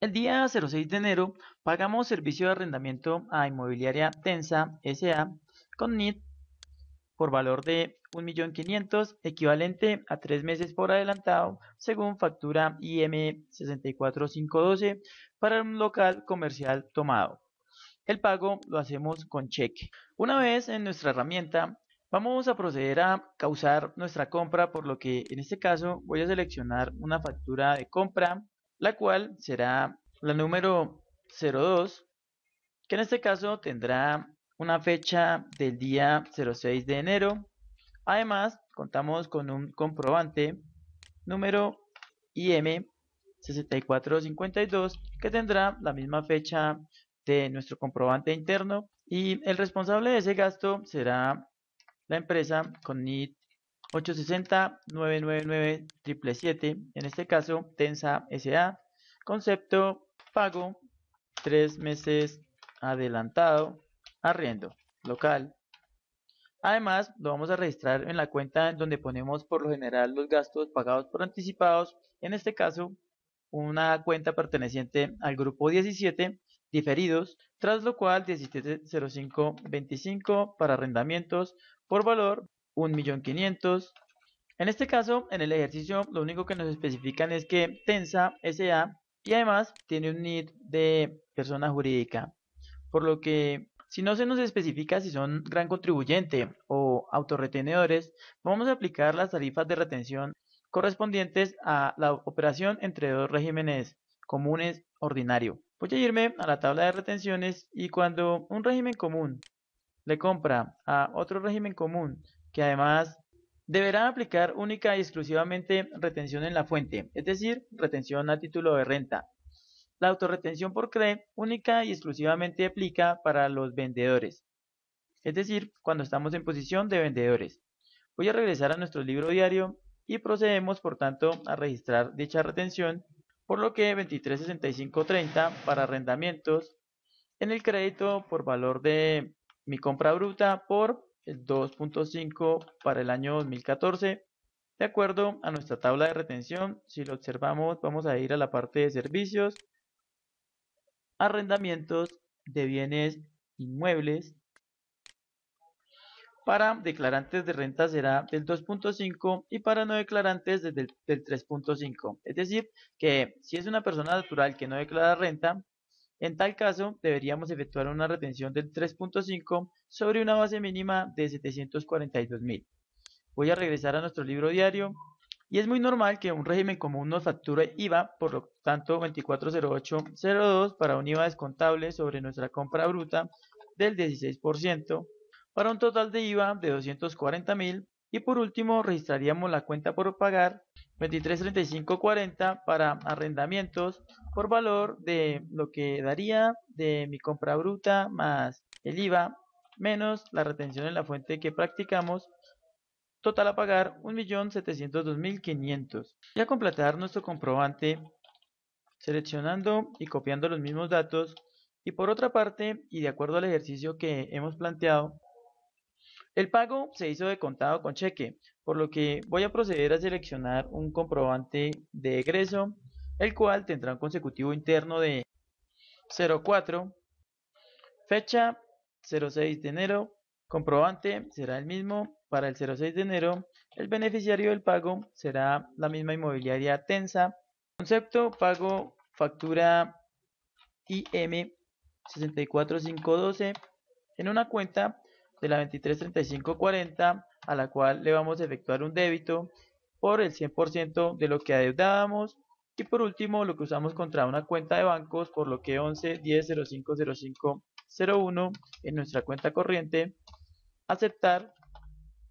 El día 06 de enero pagamos servicio de arrendamiento a inmobiliaria Tensa SA con NIT por valor de 1.500.000 equivalente a tres meses por adelantado según factura IM 64512 para un local comercial tomado. El pago lo hacemos con cheque. Una vez en nuestra herramienta vamos a proceder a causar nuestra compra por lo que en este caso voy a seleccionar una factura de compra la cual será la número 02, que en este caso tendrá una fecha del día 06 de enero. Además, contamos con un comprobante número IM 6452 que tendrá la misma fecha de nuestro comprobante interno y el responsable de ese gasto será la empresa con NIT, 860 999 en este caso Tensa SA, concepto pago, tres meses adelantado, arriendo, local. Además, lo vamos a registrar en la cuenta en donde ponemos por lo general los gastos pagados por anticipados, en este caso una cuenta perteneciente al grupo 17, diferidos, tras lo cual 170525 para arrendamientos por valor 1.500.000. En este caso, en el ejercicio, lo único que nos especifican es que Tensa SA y además tiene un NID de persona jurídica. Por lo que, si no se nos especifica si son gran contribuyente o autorretenedores, vamos a aplicar las tarifas de retención correspondientes a la operación entre dos regímenes comunes ordinario. Voy a irme a la tabla de retenciones y cuando un régimen común le compra a otro régimen común que además deberá aplicar única y exclusivamente retención en la fuente, es decir, retención a título de renta. La autorretención por CRE única y exclusivamente aplica para los vendedores, es decir, cuando estamos en posición de vendedores. Voy a regresar a nuestro libro diario y procedemos, por tanto, a registrar dicha retención, por lo que 236530 para arrendamientos en el crédito por valor de mi compra bruta por el 2.5 para el año 2014. De acuerdo a nuestra tabla de retención, si lo observamos, vamos a ir a la parte de servicios, arrendamientos de bienes inmuebles. Para declarantes de renta será del 2.5 y para no declarantes del 3.5. Es decir, que si es una persona natural que no declara renta, en tal caso, deberíamos efectuar una retención del 3.5 sobre una base mínima de 742.000. Voy a regresar a nuestro libro diario y es muy normal que un régimen común nos facture IVA, por lo tanto 240802 para un IVA descontable sobre nuestra compra bruta del 16%, para un total de IVA de 240.000 y por último registraríamos la cuenta por pagar 23.35.40 para arrendamientos por valor de lo que daría de mi compra bruta más el IVA menos la retención en la fuente que practicamos total a pagar 1.702.500 y a completar nuestro comprobante seleccionando y copiando los mismos datos y por otra parte y de acuerdo al ejercicio que hemos planteado el pago se hizo de contado con cheque, por lo que voy a proceder a seleccionar un comprobante de egreso, el cual tendrá un consecutivo interno de 04, fecha 06 de enero, comprobante será el mismo para el 06 de enero, el beneficiario del pago será la misma inmobiliaria Tensa, concepto pago factura IM 64512 en una cuenta de la 233540 a la cual le vamos a efectuar un débito por el 100% de lo que adeudábamos y por último lo que usamos contra una cuenta de bancos por lo que 11 10 en nuestra cuenta corriente aceptar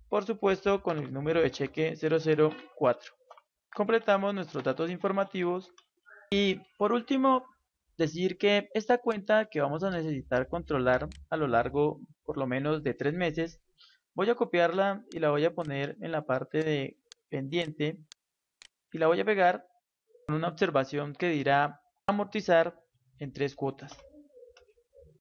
por supuesto con el número de cheque 004 completamos nuestros datos informativos y por último decir que esta cuenta que vamos a necesitar controlar a lo largo por lo menos de tres meses, voy a copiarla y la voy a poner en la parte de pendiente y la voy a pegar con una observación que dirá amortizar en tres cuotas.